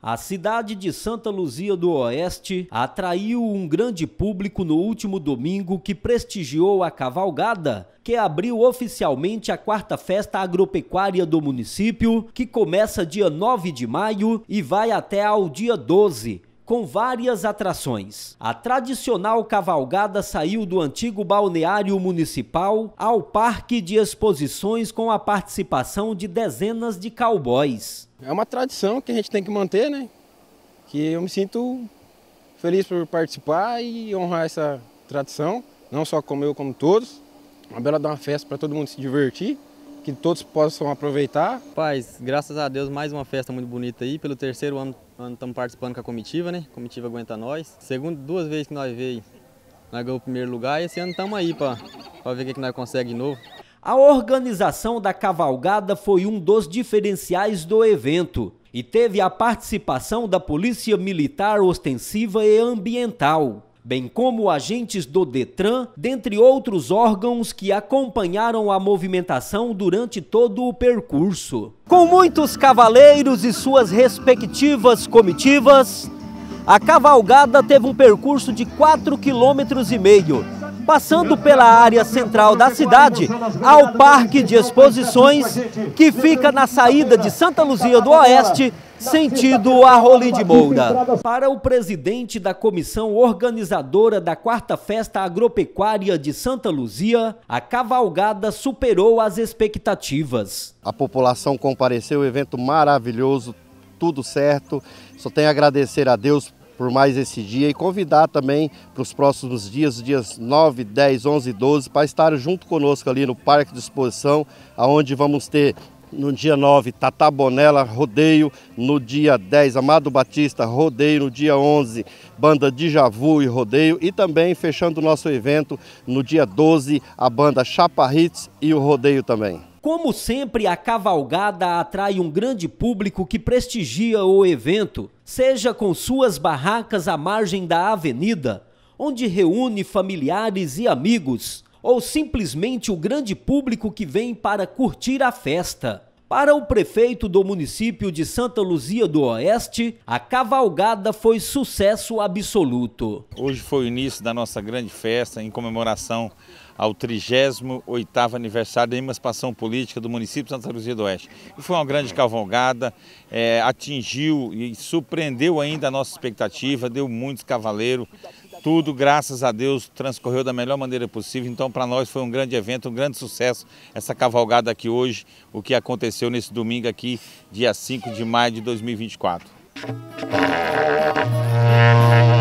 A cidade de Santa Luzia do Oeste atraiu um grande público no último domingo que prestigiou a cavalgada, que abriu oficialmente a quarta festa agropecuária do município, que começa dia 9 de maio e vai até ao dia 12, com várias atrações. A tradicional cavalgada saiu do antigo balneário municipal ao parque de exposições com a participação de dezenas de cowboys. É uma tradição que a gente tem que manter, né? Que eu me sinto feliz por participar e honrar essa tradição, não só como eu, como todos. Uma bela dar uma festa para todo mundo se divertir que todos possam aproveitar. Paz, graças a Deus, mais uma festa muito bonita aí. Pelo terceiro ano estamos participando com a comitiva, né? A comitiva aguenta nós. Segundo, duas vezes que nós veio, nós ganhamos o primeiro lugar e esse ano estamos aí para ver o que, que nós conseguimos de novo. A organização da cavalgada foi um dos diferenciais do evento e teve a participação da Polícia Militar Ostensiva e Ambiental bem como agentes do Detran, dentre outros órgãos que acompanharam a movimentação durante todo o percurso. Com muitos cavaleiros e suas respectivas comitivas, a cavalgada teve um percurso de 4,5 km e meio, passando pela área central da cidade ao Parque de Exposições, que fica na saída de Santa Luzia do Oeste sentido tá Arrolim de tá Moura. Para o presidente da comissão organizadora da quarta festa agropecuária de Santa Luzia, a cavalgada superou as expectativas. A população compareceu, evento maravilhoso, tudo certo. Só tenho a agradecer a Deus por mais esse dia e convidar também para os próximos dias, dias 9, 10, 11 e 12, para estar junto conosco ali no Parque de Exposição, onde vamos ter no dia 9, Tatabonela rodeio, no dia 10, Amado Batista, rodeio, no dia 11, banda Djavu e rodeio, e também fechando o nosso evento, no dia 12, a banda Chapa Hits e o rodeio também. Como sempre, a cavalgada atrai um grande público que prestigia o evento, seja com suas barracas à margem da avenida, onde reúne familiares e amigos, ou simplesmente o grande público que vem para curtir a festa. Para o prefeito do município de Santa Luzia do Oeste, a cavalgada foi sucesso absoluto. Hoje foi o início da nossa grande festa em comemoração ao 38º aniversário da emancipação política do município de Santa Luzia do Oeste. E foi uma grande cavalgada, é, atingiu e surpreendeu ainda a nossa expectativa, deu muitos cavaleiros, tudo, graças a Deus, transcorreu da melhor maneira possível. Então, para nós foi um grande evento, um grande sucesso essa cavalgada aqui hoje, o que aconteceu nesse domingo aqui, dia 5 de maio de 2024.